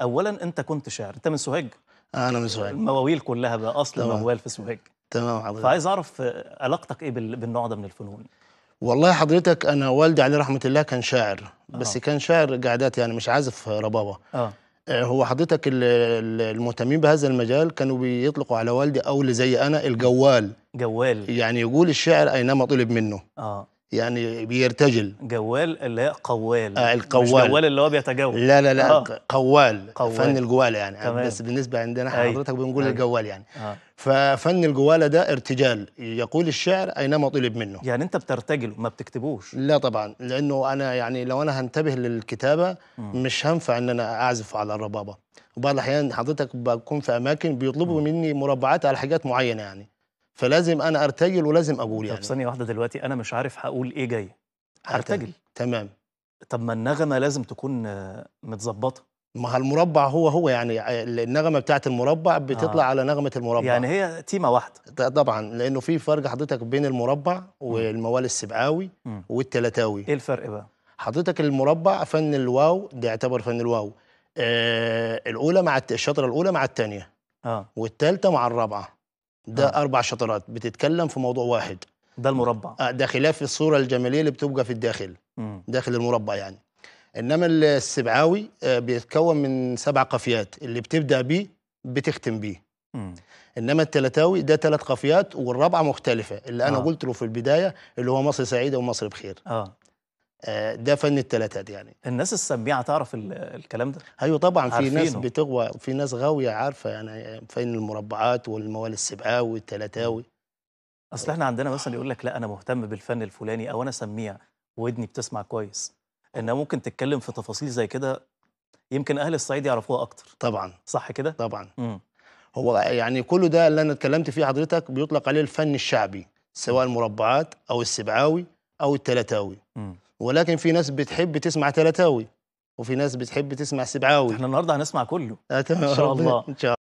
اولا انت كنت شاعر انت من سوهاج انا من سوهاج المواويل كلها بقى اصل موال في سوهاج تمام حضرتك فعايز اعرف علاقتك ايه بالنوع ده من الفنون والله حضرتك انا والدي عليه رحمه الله كان شاعر بس آه. كان شاعر قعدات يعني مش عازف ربابه آه. آه، هو حضرتك المهتمين بهذا المجال كانوا بيطلقوا على والدي او زي انا الجوال جوال يعني يقول الشعر اينما طلب منه اه يعني بيرتجل جوال اللي هي قوال آه القوال مش جوال اللي هو بيتجول لا لا لا آه. قوال, قوال فن الجواله يعني تمام. بس بالنسبه عندنا حضرتك بنقول الجوال يعني آه. ففن الجواله ده ارتجال يقول الشعر اينما طلب منه يعني انت بترتجل ما بتكتبوش لا طبعا لانه انا يعني لو انا هنتبه للكتابه م. مش هنفع ان انا اعزف على الربابه وبعض الاحيان حضرتك بكون في اماكن بيطلبوا م. مني مربعات على حاجات معينه يعني فلازم انا ارتجل ولازم اقول يعني طب ثانيه واحده دلوقتي انا مش عارف هقول ايه جاي هرتجل تمام طب ما النغمه لازم تكون متظبطه ما المربع هو هو يعني النغمه بتاعه المربع بتطلع آه. على نغمه المربع يعني هي تيمه واحده طبعا لانه في فرق حضرتك بين المربع والموال السبعاوي والتلاتاوي ايه الفرق بقى حضرتك المربع فن الواو ده يعتبر فن الواو آه الاولى مع الشطره الاولى مع الثانيه اه والثالثه مع الرابعه ده آه. اربع شطرات بتتكلم في موضوع واحد ده المربع آه، ده خلاف الصوره الجماليه اللي بتبقى في الداخل م. داخل المربع يعني انما السبعاوي آه، بيتكون من سبع قافيات اللي بتبدا بيه بتختم بيه انما التلاتاوي ده ثلاث قافيات والرابعه مختلفه اللي انا آه. قلت له في البدايه اللي هو مصر سعيده ومصر بخير اه آه، ده فن التلاتات يعني الناس السميعه تعرف الكلام ده ايوه طبعا في ناس بتغوى في ناس غاويه عارفه يعني فين المربعات والموال السبعاوي التلاتاوي اصل احنا عندنا مثلا يقول لك لا انا مهتم بالفن الفلاني او انا سميع ودني بتسمع كويس انها ممكن تتكلم في تفاصيل زي كده يمكن اهل الصعيد يعرفوها اكتر طبعا صح كده طبعا مم. هو يعني كل ده اللي انا اتكلمت فيه حضرتك بيطلق عليه الفن الشعبي سواء المربعات او السبعاوي او التلاتاوي مم. ولكن في ناس بتحب تسمع تلاتاوي وفي ناس بتحب تسمع سبعاوي احنا النهارده هنسمع كله آه، ان شاء الله ان شاء الله